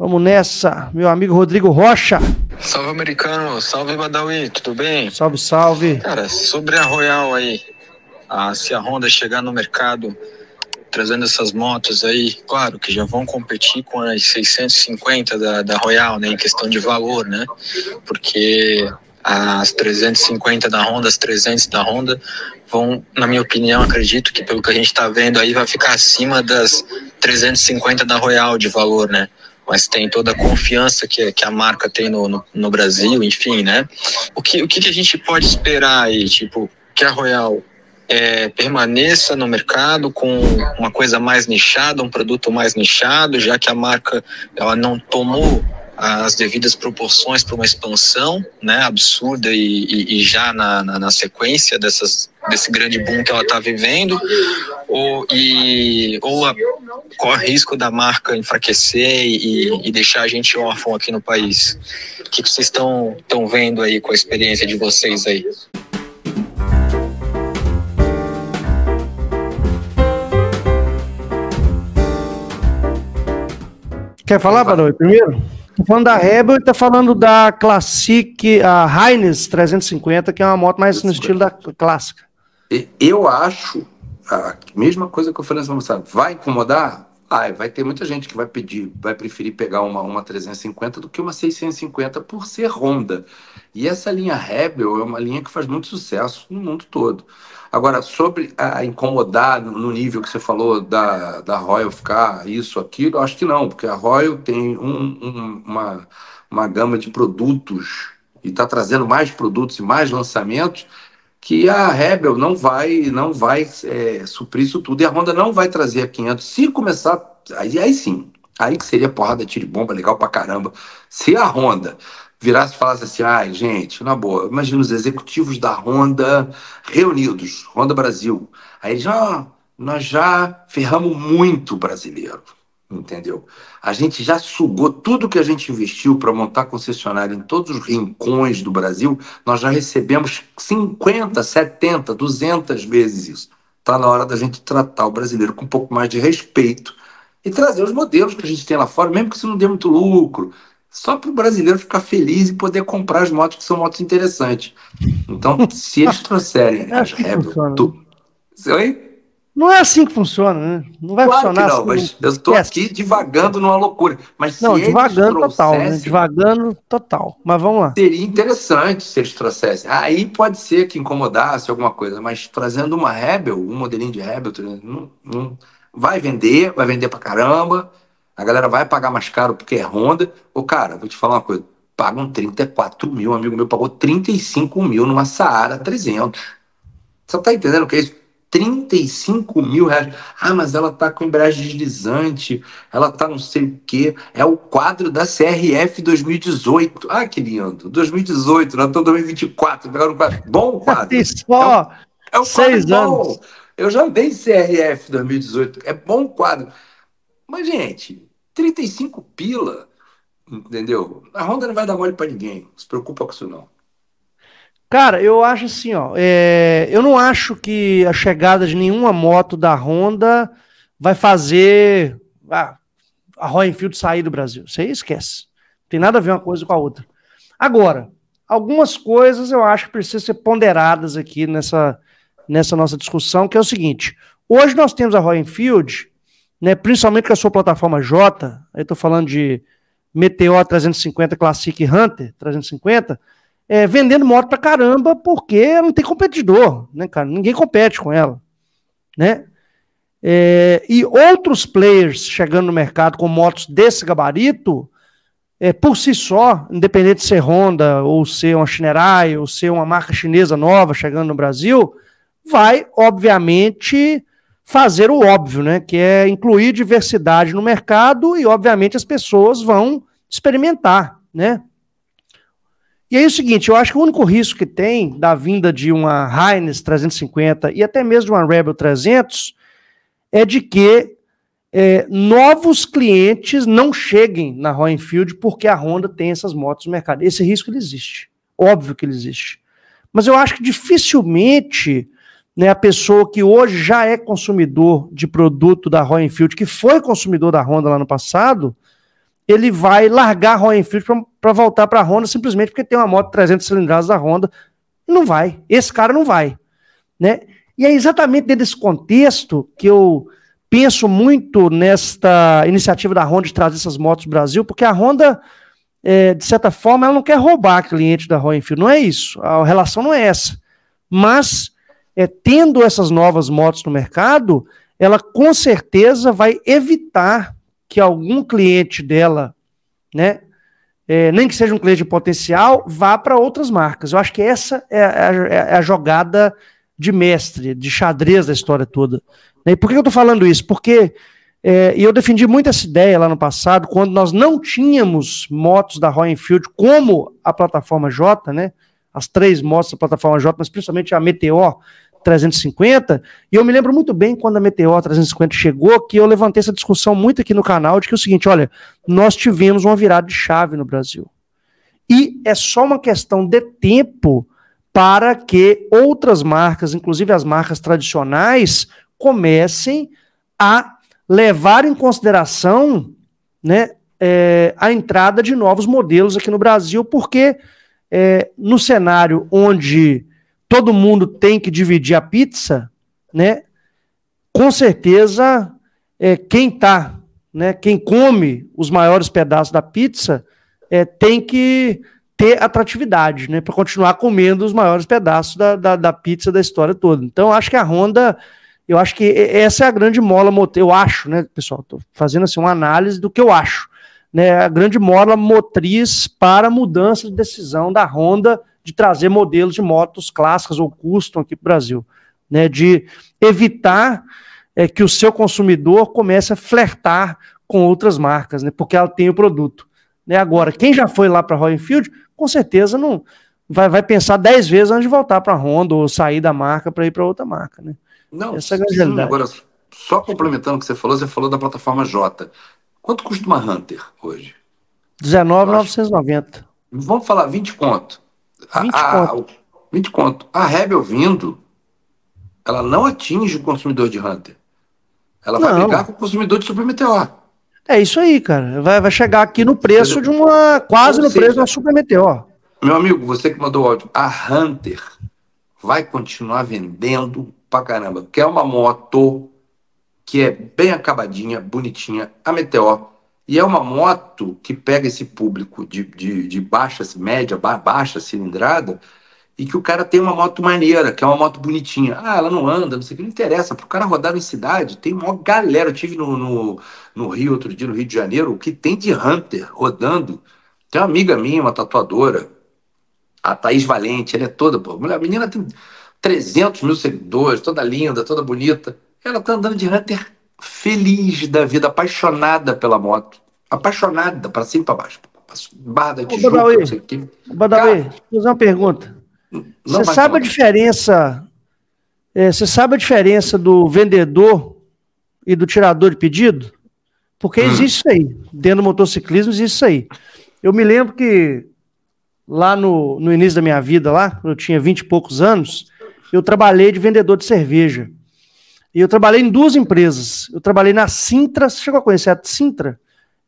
Vamos nessa, meu amigo Rodrigo Rocha. Salve americano, salve Badawi, tudo bem? Salve, salve. Cara, sobre a Royal aí, se a Honda chegar no mercado trazendo essas motos aí, claro que já vão competir com as 650 da, da Royal, né, em questão de valor, né? Porque as 350 da Honda, as 300 da Honda vão, na minha opinião, acredito que pelo que a gente está vendo aí vai ficar acima das 350 da Royal de valor, né? mas tem toda a confiança que, que a marca tem no, no, no Brasil, enfim, né? O que, o que a gente pode esperar aí? Tipo, que a Royal é, permaneça no mercado com uma coisa mais nichada, um produto mais nichado, já que a marca ela não tomou as devidas proporções para uma expansão né, absurda e, e, e já na, na, na, sequência dessas desse grande boom que ela está vivendo, ou, e, ou a, o risco da marca enfraquecer e, e, deixar a gente órfão aqui no país? O que, vocês estão vendo aí com a experiência de vocês aí? Quer falar, Barão, primeiro? falando da Rebel e tá falando da Classic, a Heinz 350, que é uma moto mais no estilo da clássica. Eu acho, a mesma coisa que eu falei nessa sabe? vai incomodar? Ah, vai ter muita gente que vai pedir, vai preferir pegar uma, uma 350 do que uma 650 por ser Honda. E essa linha Rebel é uma linha que faz muito sucesso no mundo todo. Agora, sobre a incomodar no nível que você falou da, da Royal ficar isso, aquilo, acho que não, porque a Royal tem um, um, uma, uma gama de produtos e está trazendo mais produtos e mais lançamentos que a Rebel não vai não vai é, suprir isso tudo e a Honda não vai trazer a 500 se começar aí aí sim aí que seria porrada tiro de bomba legal pra caramba se a Honda virasse e falasse assim ai gente na boa imagina os executivos da Honda reunidos Honda Brasil aí já ah, nós já ferramos muito brasileiro entendeu? A gente já sugou tudo que a gente investiu para montar concessionária em todos os rincões do Brasil, nós já recebemos 50, 70, 200 vezes isso. Está na hora da gente tratar o brasileiro com um pouco mais de respeito e trazer os modelos que a gente tem lá fora, mesmo que isso não dê muito lucro, só para o brasileiro ficar feliz e poder comprar as motos que são motos interessantes. Então, se eles trouxerem as Rebel... É, tu... Oi? Não é assim que funciona, né? Não vai claro funcionar. Que não, assim, mas eu estou é aqui assim. divagando numa loucura. Mas não, divagando trouxessem... total, né? divagando total. Mas vamos lá. Seria interessante se eles trouxessem. Aí pode ser que incomodasse alguma coisa, mas trazendo uma Rebel, um modelinho de Rebel, não, não vai vender, vai vender pra caramba. A galera vai pagar mais caro porque é Honda. Ô, cara, vou te falar uma coisa. Pagam 34 mil, um amigo meu pagou 35 mil numa Saara 300. Você tá entendendo o que é isso? 35 mil reais. Ah, mas ela tá com embreagem deslizante, ela tá não sei o quê. É o quadro da CRF 2018. Ah, que lindo. 2018, nós estamos em 2024. Pegaram um quadro. Bom quadro. É só é é seis quadro anos. bom. Eu já dei CRF 2018. É bom quadro. Mas, gente, 35 pila, entendeu? A Honda não vai dar mole para ninguém. se preocupa com isso, não. Cara, eu acho assim, ó. É, eu não acho que a chegada de nenhuma moto da Honda vai fazer ah, a Royal sair do Brasil. Você aí esquece. Não tem nada a ver uma coisa com a outra. Agora, algumas coisas eu acho que precisam ser ponderadas aqui nessa, nessa nossa discussão, que é o seguinte. Hoje nós temos a Royal Enfield, né, principalmente com a sua plataforma J, eu estou falando de Meteor 350 Classic Hunter 350, é, vendendo moto pra caramba, porque não tem competidor, né, cara? Ninguém compete com ela, né? É, e outros players chegando no mercado com motos desse gabarito, é, por si só, independente de ser Honda, ou ser uma Shinerai, ou ser uma marca chinesa nova chegando no Brasil, vai, obviamente, fazer o óbvio, né? Que é incluir diversidade no mercado e, obviamente, as pessoas vão experimentar, né? E aí é o seguinte, eu acho que o único risco que tem da vinda de uma Heinz 350 e até mesmo de uma Rebel 300 é de que é, novos clientes não cheguem na Royal Enfield porque a Honda tem essas motos no mercado. Esse risco ele existe, óbvio que ele existe. Mas eu acho que dificilmente né, a pessoa que hoje já é consumidor de produto da Royal Enfield, que foi consumidor da Honda lá no passado, ele vai largar a Royal Enfield para voltar para a Honda simplesmente porque tem uma moto 300 cilindradas da Honda. Não vai. Esse cara não vai. Né? E é exatamente dentro desse contexto que eu penso muito nesta iniciativa da Honda de trazer essas motos para o Brasil, porque a Honda, é, de certa forma, ela não quer roubar cliente da Royal Enfield. Não é isso. A relação não é essa. Mas, é, tendo essas novas motos no mercado, ela com certeza vai evitar que algum cliente dela, né, é, nem que seja um cliente potencial, vá para outras marcas. Eu acho que essa é, é a, é a, jogada de mestre, de xadrez da história toda. Né? E por que eu estou falando isso? Porque é, eu defendi muito essa ideia lá no passado, quando nós não tínhamos motos da Royal Enfield como a plataforma J, né? As três motos da plataforma J, mas principalmente a Meteor, 350, e eu me lembro muito bem quando a Meteor 350 chegou, que eu levantei essa discussão muito aqui no canal, de que é o seguinte, olha, nós tivemos uma virada de chave no Brasil. E é só uma questão de tempo para que outras marcas, inclusive as marcas tradicionais, comecem a levar em consideração né, é, a entrada de novos modelos aqui no Brasil, porque é, no cenário onde todo mundo tem que dividir a pizza, né? Com certeza, é, quem tá, né? Quem come os maiores pedaços da pizza é, tem que ter atratividade, né? Para continuar comendo os maiores pedaços da, da, da, pizza da história toda. Então, acho que a Honda, eu acho que essa é a grande mola motriz. Eu acho, né, pessoal? Estou fazendo assim uma análise do que eu acho, né? A grande mola motriz para a mudança de decisão da Honda de trazer modelos de motos clássicas ou custom aqui para o Brasil, né, de evitar é, que o seu consumidor comece a flertar com outras marcas, né, porque ela tem o produto. Né. Agora, quem já foi lá para Royal Field, com certeza não vai, vai pensar dez vezes antes de voltar para a Honda ou sair da marca para ir para outra marca. Né. Não, Essa é a sim, agora, só complementando o que você falou, você falou da plataforma J. Quanto custa uma Hunter hoje? R$19,990. Vamos falar 20 conto. 20 a, ah, conto. A, 20 conto. A Rebel vindo, ela não atinge o consumidor de Hunter. Ela não. vai brigar com o consumidor de Super Meteor. É isso aí, cara. Vai, vai chegar aqui no preço de uma. Quase no preço de uma Super Meteor. Meu amigo, você que mandou o áudio, a Hunter vai continuar vendendo pra caramba. Quer uma moto que é bem acabadinha, bonitinha, a Meteor e é uma moto que pega esse público de, de, de baixa, média, baixa cilindrada, e que o cara tem uma moto maneira, que é uma moto bonitinha. Ah, ela não anda, não sei o que, não interessa. Para o cara rodar em cidade, tem uma galera. Eu tive no, no, no, Rio, outro dia, no Rio de Janeiro, o que tem de Hunter rodando. Tem uma amiga minha, uma tatuadora, a Thaís Valente, ela é toda, pô, a menina tem 300 mil seguidores, toda linda, toda bonita. Ela tá andando de Hunter feliz da vida, apaixonada pela moto. Apaixonada, para cima e para baixo. Barra da Tijuca, Badawi, não sei o quê. Badawi, Cara, fazer uma pergunta. Você sabe a diferença? É, você sabe a diferença do vendedor e do tirador de pedido? Porque hum. existe isso aí. Dentro do motociclismo existe isso aí. Eu me lembro que lá no, no início da minha vida, lá, quando eu tinha vinte e poucos anos, eu trabalhei de vendedor de cerveja. E eu trabalhei em duas empresas. Eu trabalhei na Sintra, você chegou a conhecer a Sintra?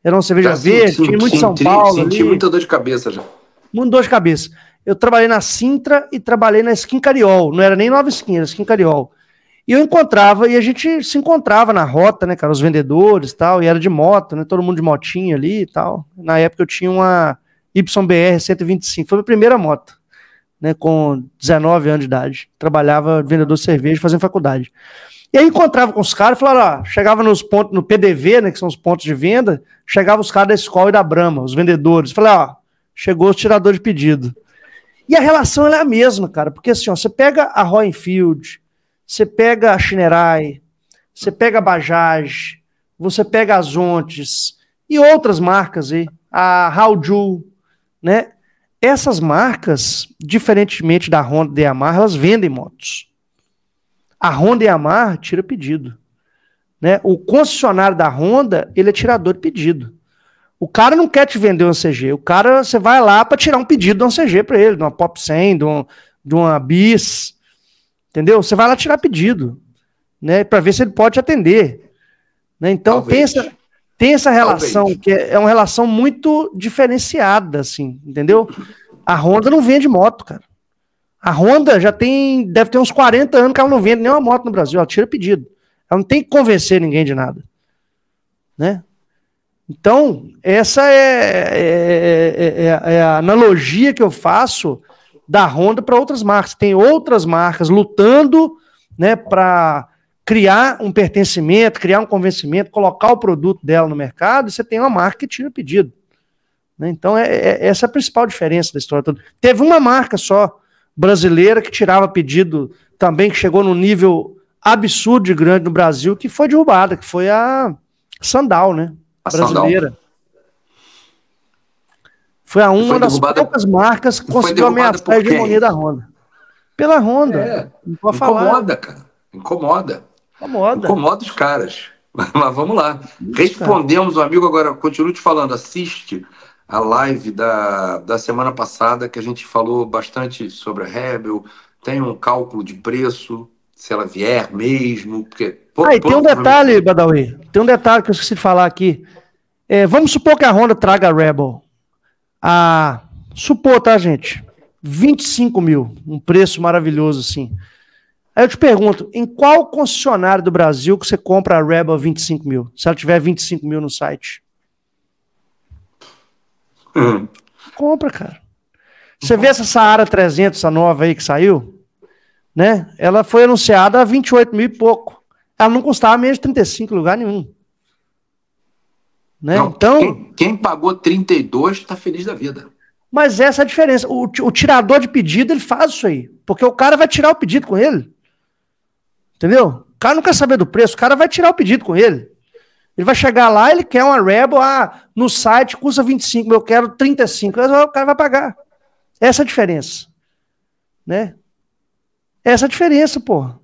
Era uma cerveja já, verde, tinha muito sim, São Paulo. Senti ali. muita dor de cabeça já. Muito dor de cabeça. Eu trabalhei na Sintra e trabalhei na Skin Cariol. Não era nem Nova Skin, era Skin Cariol. E eu encontrava, e a gente se encontrava na rota, né, cara? Os vendedores e tal, e era de moto, né? Todo mundo de motinha ali e tal. Na época eu tinha uma YBR 125, foi a minha primeira moto né, com 19 anos de idade. Trabalhava vendedor de cerveja, fazendo faculdade. E aí encontrava com os caras, falava, ó, chegava nos pontos, no PDV, né, que são os pontos de venda, chegava os caras da escola e da Brama, os vendedores. Falava, ó, chegou o tirador de pedido. E a relação é a mesma, cara, porque assim, ó, você pega a Roenfield, você pega a Chinerai, você pega a Bajaj, você pega as Ontes e outras marcas aí, a Haoju, né? essas marcas, diferentemente da Honda e Yamaha, elas vendem motos. A Honda e a Yamaha tira pedido. Né? O concessionário da Honda, ele é tirador de pedido. O cara não quer te vender um CG. O cara, você vai lá para tirar um pedido de um CG para ele, de uma Pop 100, de, um, de uma Bis. Entendeu? Você vai lá tirar pedido, né? Para ver se ele pode atender. Né? Então, Talvez tem essa relação Talvez. que é, é uma relação muito diferenciada, assim, entendeu? A Honda não vende moto, cara. A Honda já tem, deve ter uns 40 anos que ela não vende nenhuma moto no Brasil, ela tira pedido. Ela não tem que convencer ninguém de nada, né? Então, essa é, é, é a analogia que eu faço da Honda para outras marcas. Tem outras marcas lutando, né, para criar um pertencimento, criar um convencimento, colocar o produto dela no mercado, você tem uma marca que tira pedido. Né? Então, é, é, essa é a principal diferença da história toda. Teve uma marca só, brasileira, que tirava pedido também, que chegou num nível absurdo de grande no Brasil, que foi derrubada, que foi a Sandal, né? A brasileira. Sandal. Foi a uma foi das poucas marcas que conseguiu ameaçar a hegemonia da Honda. Pela Honda. É, não incomoda, falar. cara. Incomoda. Incomoda. Incomoda os caras. Mas vamos lá. Respondemos o amigo agora. Continuo te falando. Assiste a live da, da semana passada que a gente falou bastante sobre a Rebel. Tem um cálculo de preço, se ela vier mesmo. Porque, ah, e tem um detalhe, Badawi. Tem um detalhe que eu esqueci de falar aqui. É, vamos supor que a Honda traga a Rebel. A, supor, tá, gente? 25 mil. Um preço maravilhoso, assim. Aí eu te pergunto, em qual concessionário do Brasil que você compra a Rebel 25 mil? Se ela tiver 25 mil no site. Hum. Compra, cara. Você vê essa Saara 300, essa nova aí que saiu? Né? Ela foi anunciada a 28 mil e pouco. Ela não custava menos de 35 em lugar nenhum. Né? Não, então, quem, quem pagou 32 está feliz da vida. Mas essa é a diferença. O, o tirador de pedido ele faz isso aí. Porque o cara vai tirar o pedido com ele. Entendeu? O cara não quer saber do preço, o cara vai tirar o pedido com ele. Ele vai chegar lá, ele quer uma Rebel, ah, no site custa 25, eu quero 35. O cara vai pagar. Essa é a diferença. Né? Essa é a diferença, porra.